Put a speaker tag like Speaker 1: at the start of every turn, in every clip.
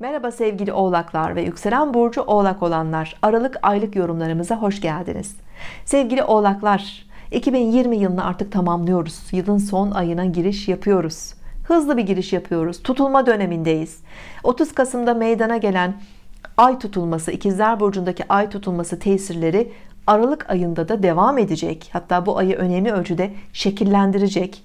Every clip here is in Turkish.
Speaker 1: Merhaba sevgili oğlaklar ve yükselen burcu oğlak olanlar Aralık aylık yorumlarımıza hoş geldiniz sevgili oğlaklar 2020 yılını artık tamamlıyoruz yılın son ayına giriş yapıyoruz hızlı bir giriş yapıyoruz tutulma dönemindeyiz 30 Kasım'da meydana gelen ay tutulması ikizler burcundaki ay tutulması tesirleri Aralık ayında da devam edecek hatta bu ayı önemli ölçüde şekillendirecek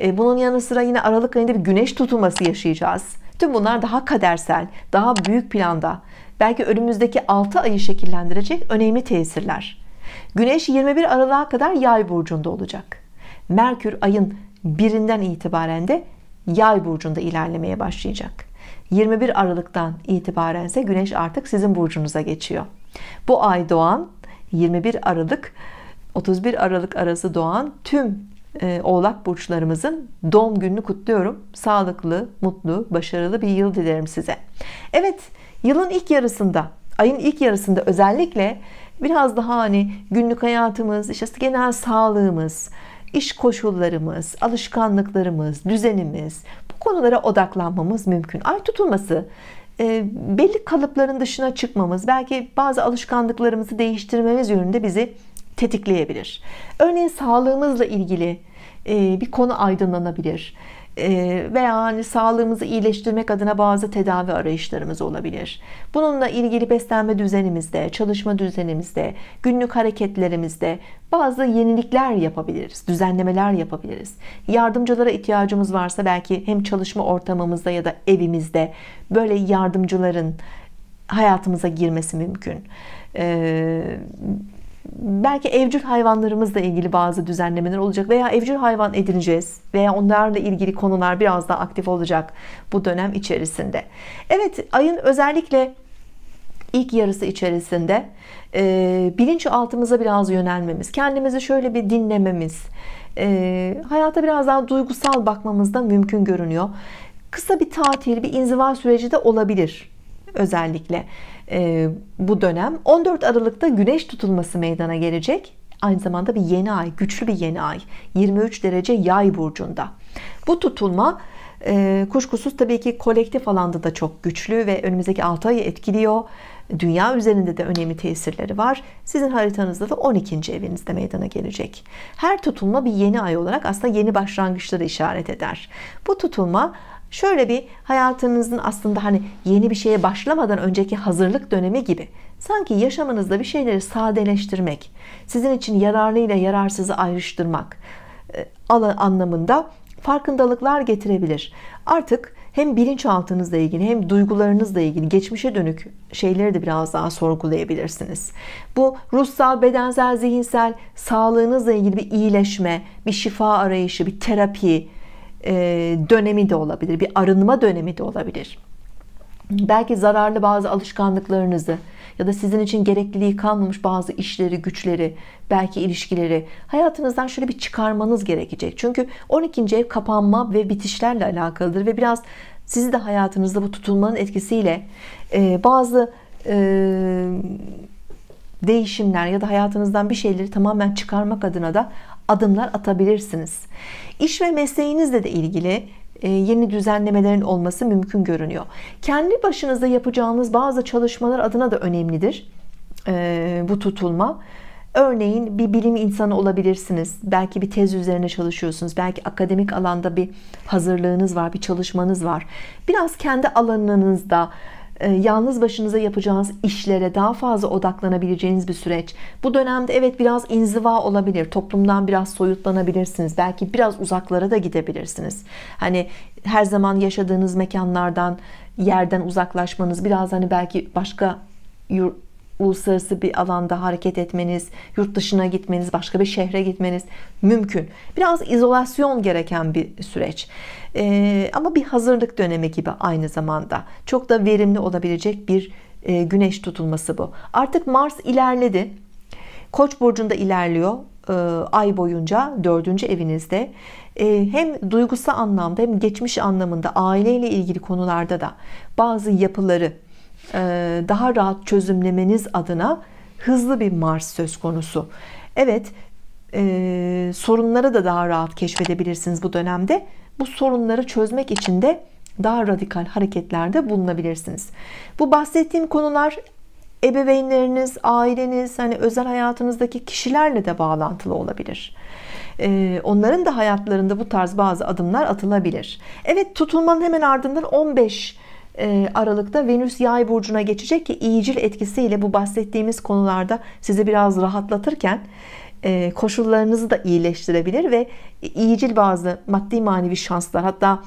Speaker 1: e, bunun yanı sıra yine Aralık ayında bir güneş tutulması yaşayacağız Tüm bunlar daha kadersel, daha büyük planda, belki önümüzdeki 6 ayı şekillendirecek önemli tesirler. Güneş 21 Aralık'a kadar Yay burcunda olacak. Merkür ayın birinden itibaren de Yay burcunda ilerlemeye başlayacak. 21 Aralık'tan itibaren ise Güneş artık sizin burcunuza geçiyor. Bu ay doğan 21 Aralık 31 Aralık arası doğan tüm e, oğlak burçlarımızın doğum gününü kutluyorum. Sağlıklı, mutlu, başarılı bir yıl dilerim size. Evet, yılın ilk yarısında, ayın ilk yarısında özellikle biraz daha hani günlük hayatımız, işte genel sağlığımız, iş koşullarımız, alışkanlıklarımız, düzenimiz bu konulara odaklanmamız mümkün. Ay tutulması e, belli kalıpların dışına çıkmamız, belki bazı alışkanlıklarımızı değiştirmemiz yönünde bizi tetikleyebilir. Örneğin sağlığımızla ilgili e, bir konu aydınlanabilir e, veya hani sağlığımızı iyileştirmek adına bazı tedavi arayışlarımız olabilir. Bununla ilgili beslenme düzenimizde, çalışma düzenimizde, günlük hareketlerimizde bazı yenilikler yapabiliriz, düzenlemeler yapabiliriz. Yardımcılara ihtiyacımız varsa belki hem çalışma ortamımızda ya da evimizde böyle yardımcıların hayatımıza girmesi mümkün. E, belki evcil hayvanlarımızla ilgili bazı düzenlemeler olacak veya evcil hayvan edineceğiz veya onlarla ilgili konular biraz daha aktif olacak bu dönem içerisinde. Evet ayın özellikle ilk yarısı içerisinde e, bilinçaltımıza biraz yönelmemiz, kendimizi şöyle bir dinlememiz, e, hayata biraz daha duygusal bakmamız da mümkün görünüyor. Kısa bir tatil, bir inziva süreci de olabilir özellikle e, bu dönem 14 Aralık'ta güneş tutulması meydana gelecek aynı zamanda bir yeni ay güçlü bir yeni ay 23 derece yay burcunda bu tutulma e, kuşkusuz tabii ki kolektif alanda da çok güçlü ve önümüzdeki 6 ayı etkiliyor dünya üzerinde de önemli tesirleri var sizin haritanızda da 12. evinizde meydana gelecek her tutulma bir yeni ay olarak aslında yeni başlangıçları işaret eder bu tutulma Şöyle bir hayatınızın aslında hani yeni bir şeye başlamadan önceki hazırlık dönemi gibi. Sanki yaşamınızda bir şeyleri sadeleştirmek, sizin için yararlı ile yararsızı ayrıştırmak e, anlamında farkındalıklar getirebilir. Artık hem bilinçaltınızla ilgili hem duygularınızla ilgili geçmişe dönük şeyleri de biraz daha sorgulayabilirsiniz. Bu ruhsal, bedensel, zihinsel sağlığınızla ilgili bir iyileşme, bir şifa arayışı, bir terapi, e, dönemi de olabilir bir arınma dönemi de olabilir belki zararlı bazı alışkanlıklarınızı ya da sizin için gerekliliği kalmamış bazı işleri güçleri belki ilişkileri hayatınızdan şöyle bir çıkarmanız gerekecek çünkü 12. ev kapanma ve bitişlerle alakalıdır ve biraz sizi de hayatınızda bu tutulmanın etkisiyle e, bazı e, değişimler ya da hayatınızdan bir şeyleri tamamen çıkarmak adına da adımlar atabilirsiniz. İş ve mesleğinizle de ilgili e, yeni düzenlemelerin olması mümkün görünüyor. Kendi başınıza yapacağınız bazı çalışmalar adına da önemlidir e, bu tutulma. Örneğin bir bilim insanı olabilirsiniz. Belki bir tez üzerine çalışıyorsunuz. Belki akademik alanda bir hazırlığınız var, bir çalışmanız var. Biraz kendi alanınızda e, yalnız başınıza yapacağınız işlere daha fazla odaklanabileceğiniz bir süreç. Bu dönemde evet biraz inziva olabilir. Toplumdan biraz soyutlanabilirsiniz. Belki biraz uzaklara da gidebilirsiniz. Hani her zaman yaşadığınız mekanlardan, yerden uzaklaşmanız biraz hani belki başka uluslararası bir alanda hareket etmeniz, yurt dışına gitmeniz, başka bir şehre gitmeniz mümkün. Biraz izolasyon gereken bir süreç. Ee, ama bir hazırlık dönemi gibi aynı zamanda. Çok da verimli olabilecek bir e, güneş tutulması bu. Artık Mars ilerledi. Koç burcunda ilerliyor ee, ay boyunca dördüncü evinizde ee, hem duygusal anlamda hem geçmiş anlamında aileyle ilgili konularda da bazı yapıları e, daha rahat çözümlemeniz adına hızlı bir Mars söz konusu. Evet e, sorunları da daha rahat keşfedebilirsiniz bu dönemde. Bu sorunları çözmek için de daha radikal hareketlerde bulunabilirsiniz. Bu bahsettiğim konular ebeveynleriniz, aileniz, hani özel hayatınızdaki kişilerle de bağlantılı olabilir. E, onların da hayatlarında bu tarz bazı adımlar atılabilir. Evet tutulmanın hemen ardından 15 ee, Aralık'ta Venüs yay burcuna geçecek ki iyicil etkisiyle bu bahsettiğimiz konularda sizi biraz rahatlatırken e, koşullarınızı da iyileştirebilir ve iyicil bazı maddi manevi şanslar hatta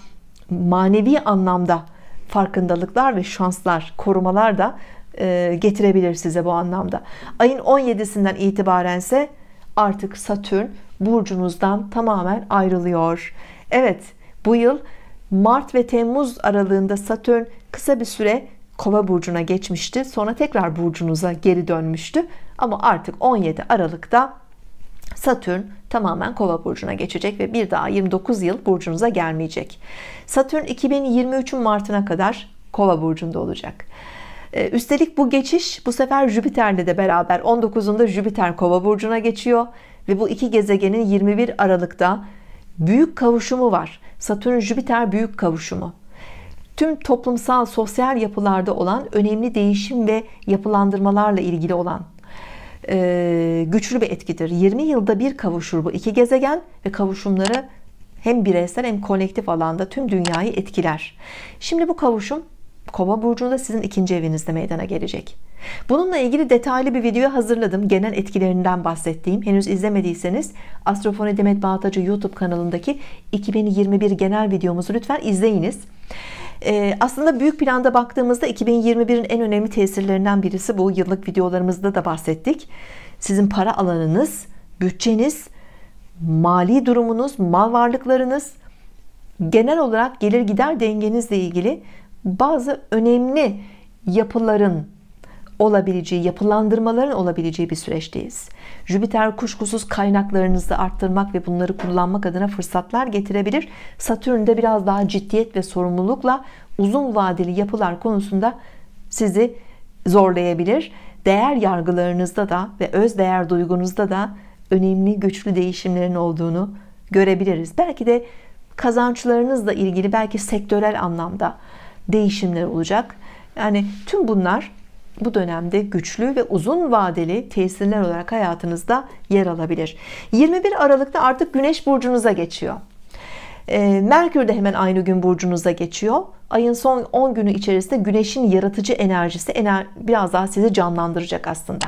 Speaker 1: manevi anlamda farkındalıklar ve şanslar korumalar da e, getirebilir size bu anlamda ayın 17'sinden itibaren ise artık Satürn burcunuzdan tamamen ayrılıyor Evet bu yıl Mart ve Temmuz aralığında Satürn kısa bir süre Kova burcuna geçmişti. Sonra tekrar burcunuza geri dönmüştü. Ama artık 17 Aralık'ta Satürn tamamen Kova burcuna geçecek ve bir daha 29 yıl burcunuza gelmeyecek. Satürn 2023'ün Mart'ına kadar Kova burcunda olacak. Ee, üstelik bu geçiş bu sefer Jüpiter'le de beraber 19'unda Jüpiter Kova burcuna geçiyor ve bu iki gezegenin 21 Aralık'ta büyük kavuşumu var. Satürn Jüpiter büyük kavuşumu. Tüm toplumsal sosyal yapılarda olan önemli değişim ve yapılandırmalarla ilgili olan e, güçlü bir etkidir. 20 yılda bir kavuşur bu iki gezegen ve kavuşumları hem bireysel hem kolektif alanda tüm dünyayı etkiler. Şimdi bu kavuşum Kova burcunda sizin ikinci evinizde meydana gelecek. Bununla ilgili detaylı bir video hazırladım. Genel etkilerinden bahsettiğim. Henüz izlemediyseniz Astrofoni Demet Bağtacı YouTube kanalındaki 2021 genel videomuzu lütfen izleyiniz. Ee, aslında büyük planda baktığımızda 2021'in en önemli tesirlerinden birisi bu. Yıllık videolarımızda da bahsettik. Sizin para alanınız, bütçeniz, mali durumunuz, mal varlıklarınız, genel olarak gelir gider dengenizle ilgili bazı önemli yapıların olabileceği, yapılandırmaların olabileceği bir süreçteyiz. Jüpiter kuşkusuz kaynaklarınızı arttırmak ve bunları kullanmak adına fırsatlar getirebilir. Satürn de biraz daha ciddiyet ve sorumlulukla uzun vadeli yapılar konusunda sizi zorlayabilir. Değer yargılarınızda da ve öz değer duygunuzda da önemli güçlü değişimlerin olduğunu görebiliriz. Belki de kazançlarınızla ilgili belki sektörel anlamda değişimler olacak. Yani tüm bunlar bu dönemde güçlü ve uzun vadeli tesirler olarak hayatınızda yer alabilir. 21 Aralık'ta artık Güneş burcunuza geçiyor. Ee, Merkür de hemen aynı gün burcunuza geçiyor. Ayın son 10 günü içerisinde güneşin yaratıcı enerjisi biraz daha sizi canlandıracak aslında.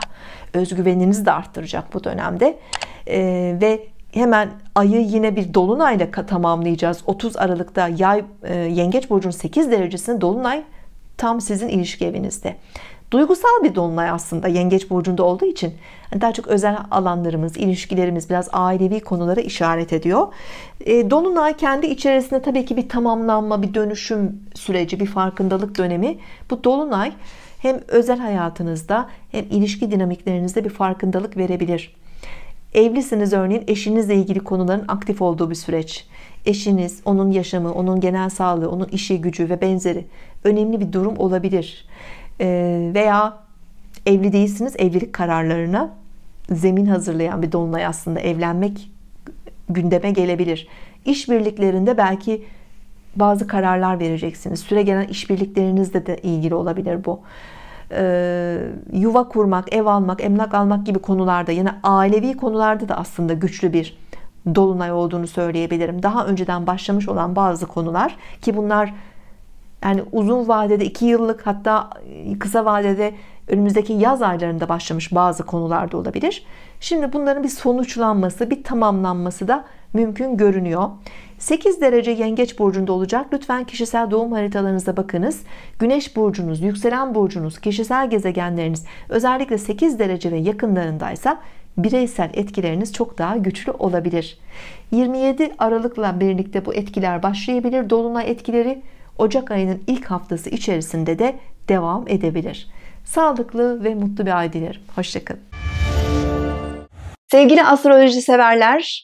Speaker 1: Özgüveninizi de arttıracak bu dönemde. Ee, ve hemen ayı yine bir dolunayla tamamlayacağız 30 Aralık'ta yay e, yengeç burcunun 8 derecesinde dolunay tam sizin ilişki evinizde duygusal bir dolunay aslında yengeç burcunda olduğu için hani daha çok özel alanlarımız ilişkilerimiz biraz ailevi konulara işaret ediyor e, dolunay kendi içerisinde tabii ki bir tamamlanma bir dönüşüm süreci bir farkındalık dönemi bu dolunay hem özel hayatınızda hem ilişki dinamiklerinizde bir farkındalık verebilir Evlisiniz örneğin eşinizle ilgili konuların aktif olduğu bir süreç. Eşiniz, onun yaşamı, onun genel sağlığı, onun işi, gücü ve benzeri önemli bir durum olabilir. Ee, veya evli değilsiniz, evlilik kararlarına zemin hazırlayan bir dolunay aslında evlenmek gündeme gelebilir. İşbirliklerinde belki bazı kararlar vereceksiniz. Süre gelen işbirliklerinizle de ilgili olabilir bu. E, yuva kurmak, ev almak, emlak almak gibi konularda yani ailevi konularda da aslında güçlü bir dolunay olduğunu söyleyebilirim. Daha önceden başlamış olan bazı konular ki bunlar yani uzun vadede 2 yıllık hatta kısa vadede önümüzdeki yaz aylarında başlamış bazı konularda olabilir. Şimdi bunların bir sonuçlanması, bir tamamlanması da mümkün görünüyor 8 derece yengeç burcunda olacak lütfen kişisel doğum haritalarınıza bakınız güneş burcunuz yükselen burcunuz kişisel gezegenleriniz özellikle 8 derece ve yakınlarındaysa bireysel etkileriniz çok daha güçlü olabilir 27 Aralık'la birlikte bu etkiler başlayabilir dolunay etkileri Ocak ayının ilk haftası içerisinde de devam edebilir sağlıklı ve mutlu bir ay dilerim hoşçakalın Sevgili astroloji severler